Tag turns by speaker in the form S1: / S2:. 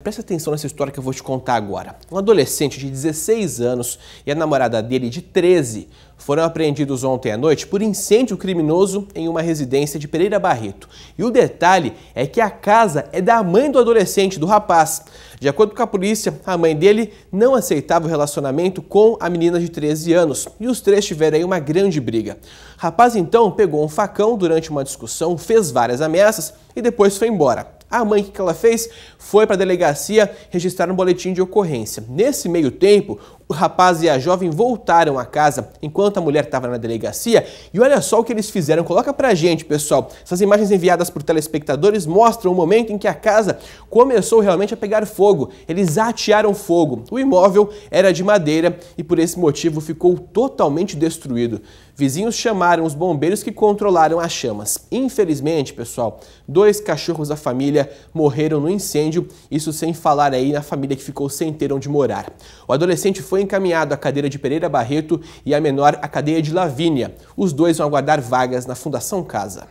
S1: Presta atenção nessa história que eu vou te contar agora. Um adolescente de 16 anos e a namorada dele de 13 foram apreendidos ontem à noite por incêndio criminoso em uma residência de Pereira Barreto. E o detalhe é que a casa é da mãe do adolescente, do rapaz. De acordo com a polícia, a mãe dele não aceitava o relacionamento com a menina de 13 anos e os três tiveram aí uma grande briga. O rapaz então pegou um facão durante uma discussão, fez várias ameaças e depois foi embora. A mãe, o que ela fez? Foi para a delegacia registrar um boletim de ocorrência. Nesse meio tempo, o rapaz e a jovem voltaram a casa enquanto a mulher estava na delegacia. E olha só o que eles fizeram. Coloca pra gente, pessoal. Essas imagens enviadas por telespectadores mostram o momento em que a casa começou realmente a pegar fogo. Eles atearam fogo. O imóvel era de madeira e por esse motivo ficou totalmente destruído. Vizinhos chamaram os bombeiros que controlaram as chamas. Infelizmente, pessoal, dois cachorros da família morreram no incêndio, isso sem falar aí na família que ficou sem ter onde morar. O adolescente foi foi encaminhado à cadeira de Pereira Barreto e a menor à cadeia de Lavínia. Os dois vão aguardar vagas na Fundação Casa.